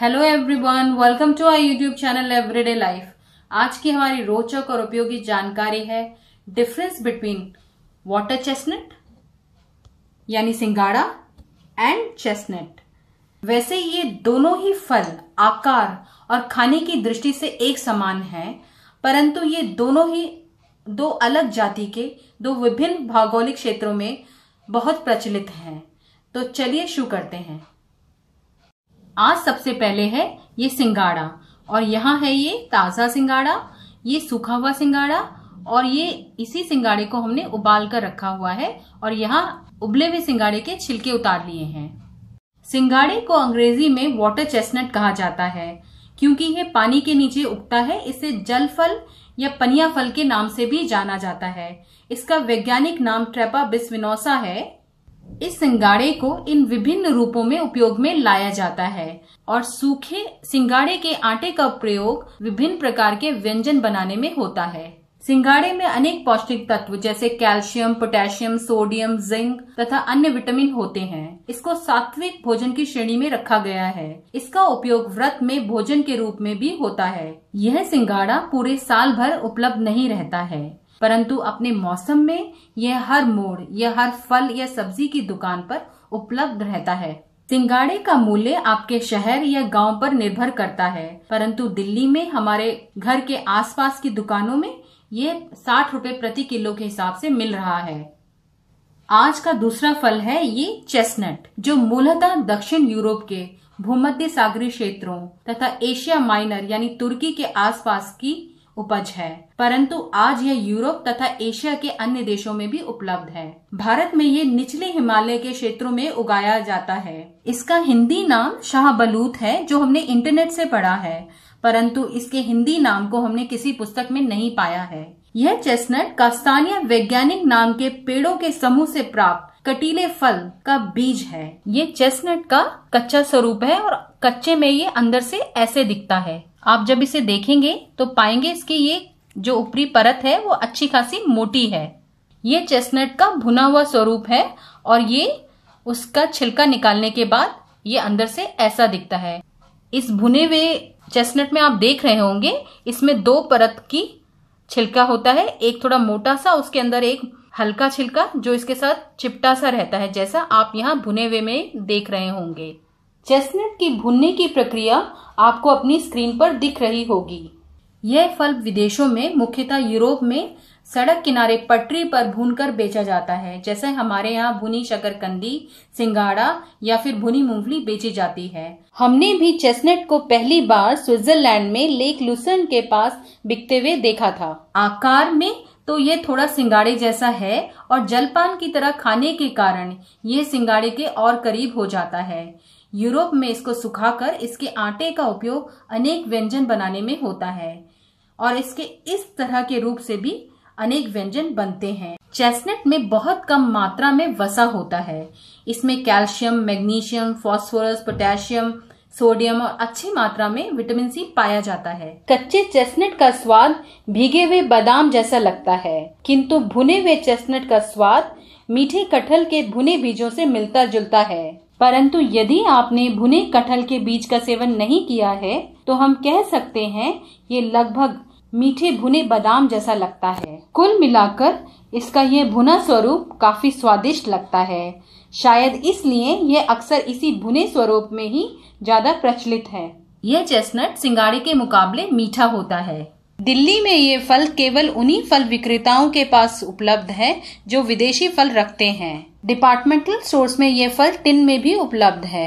hello everyone welcome to our YouTube channel everyday life आज की हमारी रोचक और उपयोगी जानकारी है डिफरेंस बिटवीन वाटर चेस्टनट यानी सिंगाड़ा एंड चेस्टनट वैसे ये दोनों ही फल आकार और खाने की दृष्टि से एक समान है परंतु ये दोनों ही दो अलग जाति के दो विभिन्न भौगोलिक क्षेत्रों में बहुत प्रचलित हैं तो चलिए शुरू करते हैं आज सबसे पहले है ये सिंगाड़ा और यहाँ है ये ताज़ा सिंगाड़ा ये सूखा हुआ सिंगाड़ा और ये इसी सिंगाड़े को हमने उबाल कर रखा हुआ है और यहाँ उबले हुए सिंगाड़े के छिलके उतार लिए हैं सिंगाड़े को अंग्रेजी में वाटर चेस्टनट कहा जाता है क्योंकि यह पानी के नीचे उगता है इसे जल फल या पनिया फल के नाम से भी जाना जाता है इसका वैज्ञानिक नाम ट्रेपा बिस्विनोसा है इस सिंगाड़े को इन विभिन्न रूपों में उपयोग में लाया जाता है और सूखे सिंगाड़े के आटे का प्रयोग विभिन्न प्रकार के व्यंजन बनाने में होता है सिंगाड़े में अनेक पौष्टिक तत्व जैसे कैल्शियम पोटेशियम सोडियम जिंक तथा अन्य विटामिन होते हैं इसको सात्विक भोजन की श्रेणी में रखा गया है इसका उपयोग व्रत में भोजन के रूप में भी होता है यह सिंगाड़ा पूरे साल भर उपलब्ध नहीं रहता है परंतु अपने मौसम में यह हर मोड़ यह हर फल या सब्जी की दुकान पर उपलब्ध रहता है सिंगाड़े का मूल्य आपके शहर या गांव पर निर्भर करता है परंतु दिल्ली में हमारे घर के आसपास की दुकानों में ये साठ रूपए प्रति किलो के हिसाब से मिल रहा है आज का दूसरा फल है ये चेस्टनट जो मूलतः दक्षिण यूरोप के भूमध्य सागरी क्षेत्रों तथा एशिया माइनर यानी तुर्की के आसपास की उपज है परंतु आज यह यूरोप तथा एशिया के अन्य देशों में भी उपलब्ध है भारत में ये निचले हिमालय के क्षेत्रों में उगाया जाता है इसका हिंदी नाम शाहबलूत है जो हमने इंटरनेट से पढ़ा है परंतु इसके हिंदी नाम को हमने किसी पुस्तक में नहीं पाया है यह चेस्टनट कास्तानिया वैज्ञानिक नाम के पेड़ों के समूह से प्राप्त कटीले फल का बीज है ये चेस्टनट का कच्चा स्वरूप है और कच्चे में ये अंदर से ऐसे दिखता है आप जब इसे देखेंगे तो पाएंगे इसकी ये जो ऊपरी परत है वो अच्छी खासी मोटी है ये चेस्टनट का भुना हुआ स्वरूप है और ये उसका छिलका निकालने के बाद ये अंदर से ऐसा दिखता है इस भुने हुए चेस्टनट में आप देख रहे होंगे इसमें दो परत की छिलका होता है एक थोड़ा मोटा सा उसके अंदर एक हल्का छिलका जो इसके साथ चिपटा सा रहता है जैसा आप यहाँ भुने हुए में देख रहे होंगे चेस्टनट की भुनने की प्रक्रिया आपको अपनी स्क्रीन पर दिख रही होगी यह फल विदेशों में मुख्यतः यूरोप में सड़क किनारे पटरी पर भूनकर बेचा जाता है जैसे हमारे यहाँ भुनी शकरकंदी सिंगाड़ा या फिर भुनी मूंगफली बेची जाती है हमने भी चेस्टनट को पहली बार स्विट्जरलैंड में लेक लुसन के पास बिकते हुए देखा था आकार में तो ये थोड़ा सिंगाड़े जैसा है और जलपान की तरह खाने के कारण ये सिंगाड़े के और करीब हो जाता है यूरोप में इसको सुखाकर इसके आटे का उपयोग अनेक व्यंजन बनाने में होता है और इसके इस तरह के रूप से भी अनेक व्यंजन बनते हैं चेस्टनट में बहुत कम मात्रा में वसा होता है इसमें calcium magnesium phosphorus potassium sodium और अच्छी मात्रा में विटामिन सी पाया जाता है कच्चे चेस्टनट का स्वाद भीगे हुए बादाम जैसा लगता है किंतु भुने हुए चेस्टनट का स्वाद मीठे कटहल के भुने बीजों से मिलता जुलता है परंतु यदि आपने भुने कटहल के बीज का सेवन नहीं किया है तो हम कह सकते हैं ये लगभग मीठे भुने बादाम जैसा लगता है कुल मिलाकर इसका यह भुना स्वरूप काफी स्वादिष्ट लगता है शायद इसलिए यह अक्सर इसी भुने स्वरूप में ही ज्यादा प्रचलित है यह चेस्टनट सिंगाड़ी के मुकाबले मीठा होता है दिल्ली में ये फल केवल उन्हीं फल विक्रेताओं के पास उपलब्ध है जो विदेशी फल रखते हैं डिपार्टमेंटल स्टोर्स में ये फल टिन में भी उपलब्ध है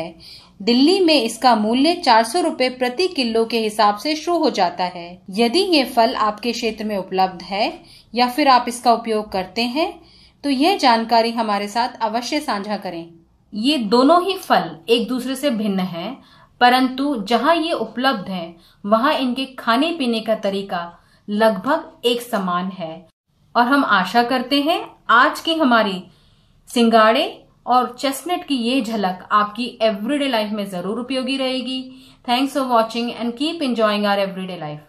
दिल्ली में इसका मूल्य चार सौ रूपए प्रति किलो के हिसाब से शुरू हो जाता है यदि ये फल आपके क्षेत्र में उपलब्ध है या फिर आप इसका उपयोग करते हैं तो यह जानकारी हमारे साथ अवश्य साझा करें ये दोनों ही फल एक दूसरे से भिन्न है परंतु जहाँ ये उपलब्ध है वहाँ इनके खाने पीने का तरीका लगभग एक समान है और हम आशा करते हैं आज की हमारी सिंगाड़े और चेस्टनट की ये झलक आपकी एवरीडे लाइफ में जरूर उपयोगी रहेगी thanks for watching and keep enjoying our everyday life